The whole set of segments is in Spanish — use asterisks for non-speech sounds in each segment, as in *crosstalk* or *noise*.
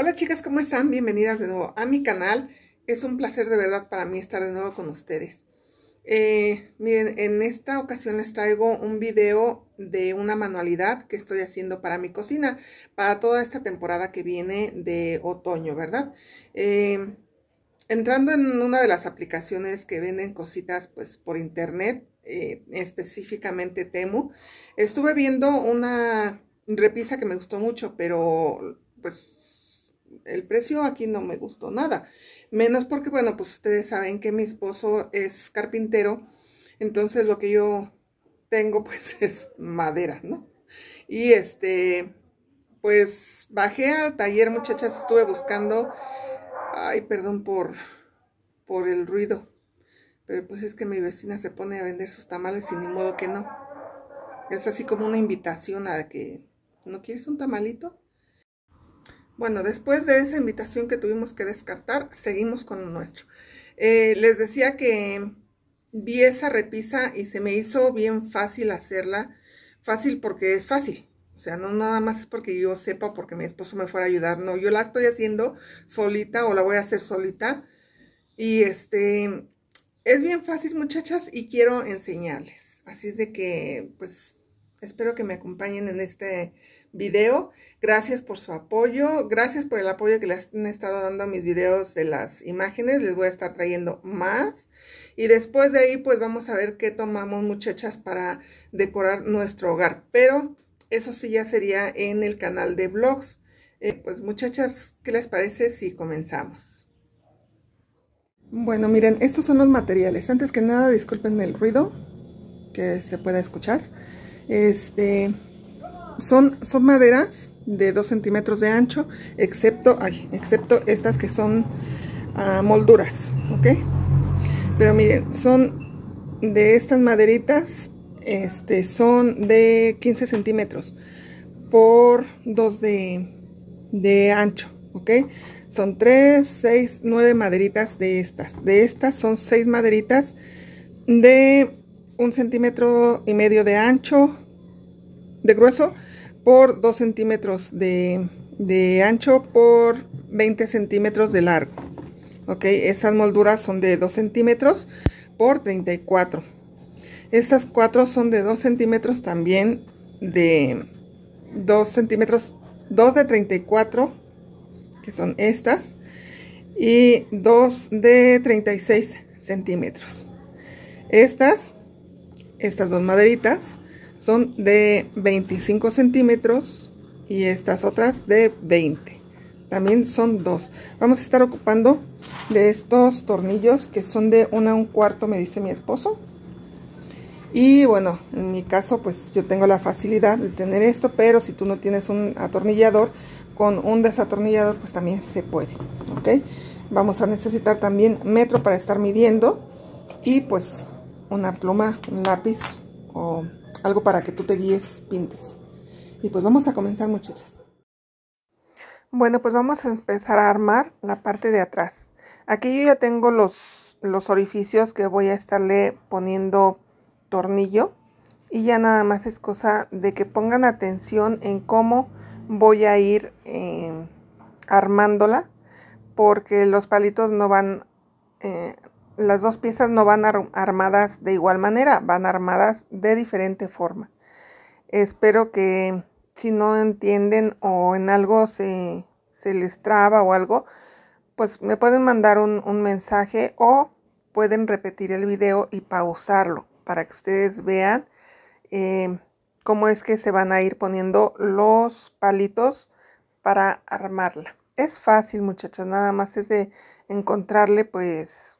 Hola chicas, ¿cómo están? Bienvenidas de nuevo a mi canal. Es un placer de verdad para mí estar de nuevo con ustedes. Eh, miren, en esta ocasión les traigo un video de una manualidad que estoy haciendo para mi cocina, para toda esta temporada que viene de otoño, ¿verdad? Eh, entrando en una de las aplicaciones que venden cositas pues por internet, eh, específicamente Temu, estuve viendo una repisa que me gustó mucho, pero pues el precio aquí no me gustó nada. Menos porque, bueno, pues ustedes saben que mi esposo es carpintero, entonces lo que yo tengo *laughs* pues es madera, ¿no? Y este, pues bajé al taller, muchachas, estuve buscando, ay, perdón por, por el ruido, pero pues es que mi vecina se pone a vender sus tamales y ni modo que no. Es así como una invitación a que, ¿no quieres un tamalito? Bueno, después de esa invitación que tuvimos que descartar, seguimos con nuestro. Eh, les decía que vi esa repisa y se me hizo bien fácil hacerla. Fácil porque es fácil. O sea, no nada más es porque yo sepa, porque mi esposo me fuera a ayudar. No, yo la estoy haciendo solita o la voy a hacer solita. Y este, es bien fácil muchachas y quiero enseñarles. Así es de que, pues, espero que me acompañen en este video. Gracias por su apoyo, gracias por el apoyo que les han estado dando a mis videos de las imágenes, les voy a estar trayendo más. Y después de ahí pues vamos a ver qué tomamos muchachas para decorar nuestro hogar, pero eso sí ya sería en el canal de vlogs. Eh, pues muchachas, ¿qué les parece si comenzamos? Bueno, miren, estos son los materiales. Antes que nada, disculpen el ruido que se pueda escuchar. Este, son, maderas de 2 centímetros de ancho, excepto, ay, excepto estas que son ah, molduras, ¿ok? Pero miren, son de estas maderitas, este, son de 15 centímetros por 2 de, ancho, ¿ok? Son 3, 6, 9 maderitas de estas. De estas son 6 maderitas de 1 centímetro y medio de ancho, de grueso por 2 centímetros de, ancho por 20 centímetros de largo. Ok, esas molduras son de 2 centímetros por 34. Estas cuatro son de 2 centímetros también de 2 centímetros, 2 de 34, que son estas, y 2 de 36 centímetros. Estas, estas dos maderitas, son de 25 centímetros y estas otras de 20 también son dos vamos a estar ocupando de estos tornillos que son de 1 a un cuarto me dice mi esposo y bueno en mi caso pues yo tengo la facilidad de tener esto pero si tú no tienes un atornillador con un desatornillador pues también se puede ok vamos a necesitar también metro para estar midiendo y pues una pluma un lápiz o algo para que tú te guíes, pintes. Y pues vamos a comenzar muchachas. Bueno, pues vamos a empezar a armar la parte de atrás. Aquí yo ya tengo los, los orificios que voy a estarle poniendo tornillo. Y ya nada más es cosa de que pongan atención en cómo voy a ir eh, armándola. Porque los palitos no van, eh, las dos piezas no van armadas de igual manera, van armadas de diferente forma. Espero que si no entienden o en algo se, les traba o algo, pues me pueden mandar un, mensaje o pueden repetir el video y pausarlo para que ustedes vean eh, cómo es que se van a ir poniendo los palitos para armarla. Es fácil muchachas, nada más es de encontrarle pues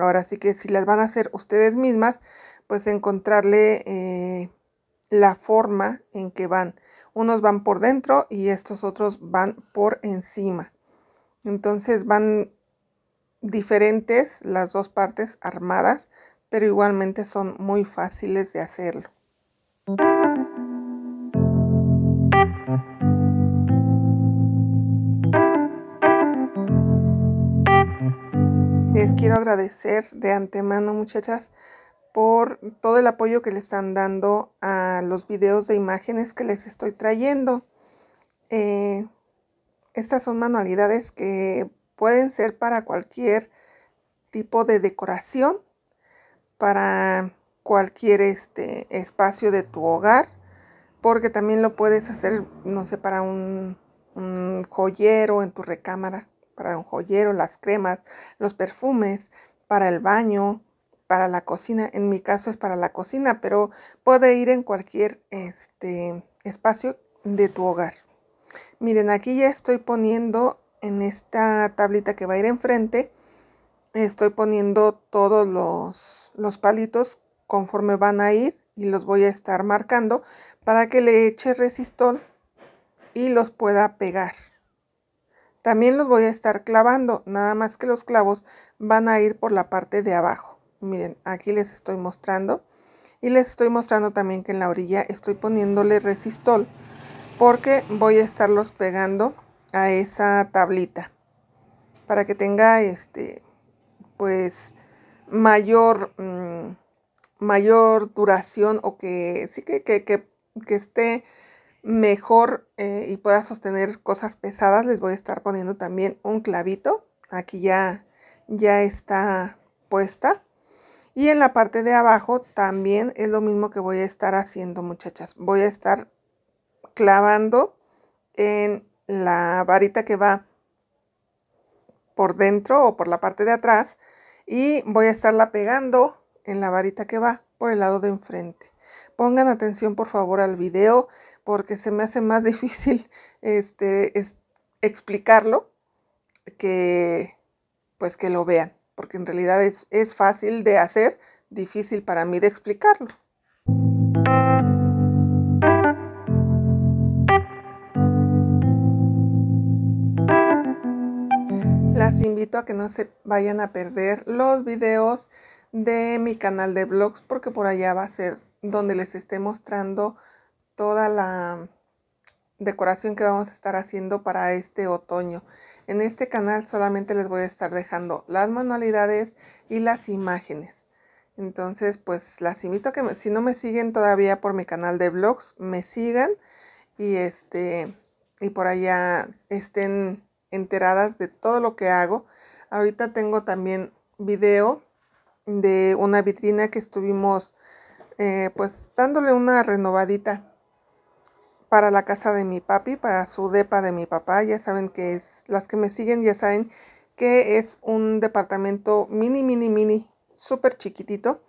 Ahora sí que si las van a hacer ustedes mismas, pues encontrarle eh, la forma en que van. Unos van por dentro y estos otros van por encima. Entonces van diferentes las dos partes armadas, pero igualmente son muy fáciles de hacerlo. les quiero agradecer de antemano, muchachas, por todo el apoyo que le están dando a los videos de imágenes que les estoy trayendo. Eh, estas son manualidades que pueden ser para cualquier tipo de decoración, para cualquier este, espacio de tu hogar, porque también lo puedes hacer, no sé, para un joyero en tu recámara para un joyero, las cremas, los perfumes, para el baño, para la cocina. En mi caso es para la cocina, pero puede ir en cualquier este, espacio de tu hogar. Miren, aquí ya estoy poniendo en esta tablita que va a ir enfrente, estoy poniendo todos los, palitos conforme van a ir y los voy a estar marcando para que le eche resistol y los pueda pegar. También los voy a estar clavando, nada más que los clavos van a ir por la parte de abajo. Miren, aquí les estoy mostrando. Y les estoy mostrando también que en la orilla estoy poniéndole resistol porque voy a estarlos pegando a esa tablita para que tenga este pues mayor mm, mayor duración o que sí que, que, que esté mejor eh, y pueda sostener cosas pesadas, les voy a estar poniendo también un clavito. Aquí ya, ya está puesta. Y en la parte de abajo también es lo mismo que voy a estar haciendo, muchachas. Voy a estar clavando en la varita que va por dentro o por la parte de atrás y voy a estarla pegando en la varita que va por el lado de enfrente. Pongan atención por favor al video porque se me hace más *laughs* difícil este, explicarlo que pues que lo vean, porque en realidad es, es fácil de hacer, difícil para mí de explicarlo. Las invito a que no se vayan a perder los videos de mi canal de blogs porque por allá va a ser donde les esté mostrando toda la decoración que vamos a estar haciendo para este otoño. En este canal solamente les voy a estar dejando las manualidades y las imágenes. Entonces, pues las invito a que si no me siguen todavía por mi canal de blogs, me sigan y este y por allá estén enteradas de todo lo que hago. Ahorita tengo también video de una vitrina que estuvimos eh, pues dándole una renovadita para la casa de mi papi, para su depa de mi papá. Ya saben que es, las que me siguen ya saben que es un departamento mini, mini, mini, súper chiquitito.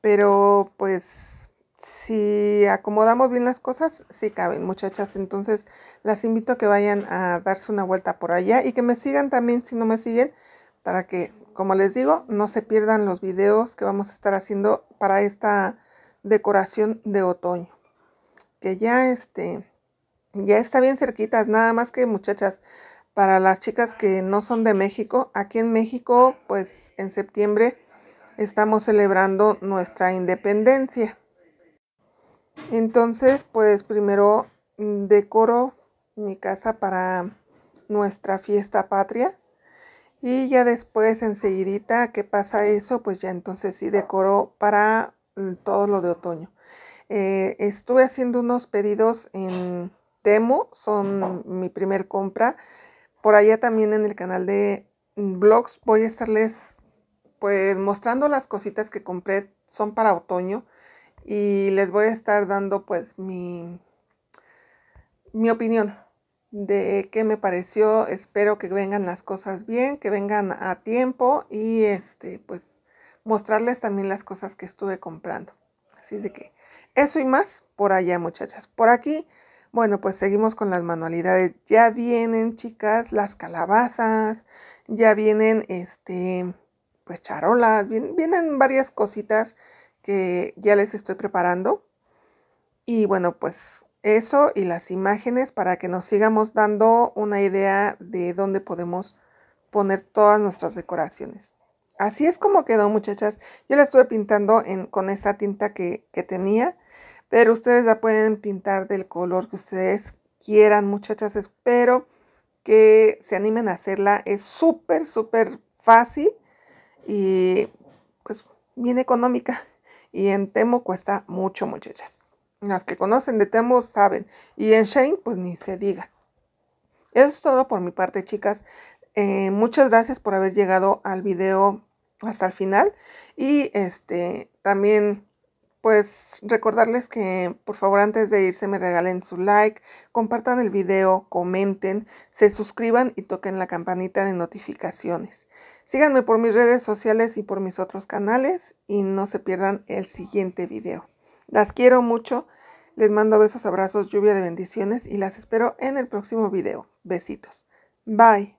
Pero pues si acomodamos bien las cosas, sí caben, muchachas. Entonces las invito a que vayan a darse una vuelta por allá y que me sigan también si no me siguen, para que, como les digo, no se pierdan los videos que vamos a estar haciendo para esta decoración de otoño que ya este, ya está bien cerquita nada más que muchachas, para las chicas que no son de México, aquí en México, pues en septiembre estamos celebrando nuestra independencia. Entonces, pues primero decoro mi casa para nuestra fiesta patria y ya después enseguidita ¿qué pasa eso, pues ya entonces sí decoro para mm, todo lo de otoño. Eh, estuve haciendo unos pedidos en Temu, son mi primer compra. Por allá también en el canal de vlogs voy a estarles pues mostrando las cositas que compré, son para otoño y les voy a estar dando pues mi, mi opinión de qué me pareció. Espero que vengan las cosas bien, que vengan a tiempo y este pues mostrarles también las cosas que estuve comprando. Así de que eso y más por allá, muchachas. Por aquí, bueno, pues seguimos con las manualidades. Ya vienen, chicas, las calabazas, ya vienen, este, pues charolas, vienen, varias cositas que ya les estoy preparando. Y bueno, pues eso y las imágenes para que nos sigamos dando una idea de dónde podemos poner todas nuestras decoraciones. Así es como quedó, muchachas. Yo la estuve pintando con esa tinta que, que tenía pero ustedes la pueden pintar del color que ustedes quieran, muchachas. Espero que se animen a hacerla. Es súper, súper fácil y pues bien económica. Y en Temo cuesta mucho, muchachas. Las que conocen de Temo saben. Y en Shane, pues ni se diga. Eso es todo por mi parte, chicas. Eh, muchas gracias por haber llegado al video hasta el final. Y este también pues recordarles que por favor antes de irse me regalen su like, compartan el video, comenten, se suscriban y toquen la campanita de notificaciones. Síganme por mis redes sociales y por mis otros canales y no se pierdan el siguiente video. Las quiero mucho, les mando besos, abrazos, lluvia de bendiciones y las espero en el próximo video. Besitos. Bye.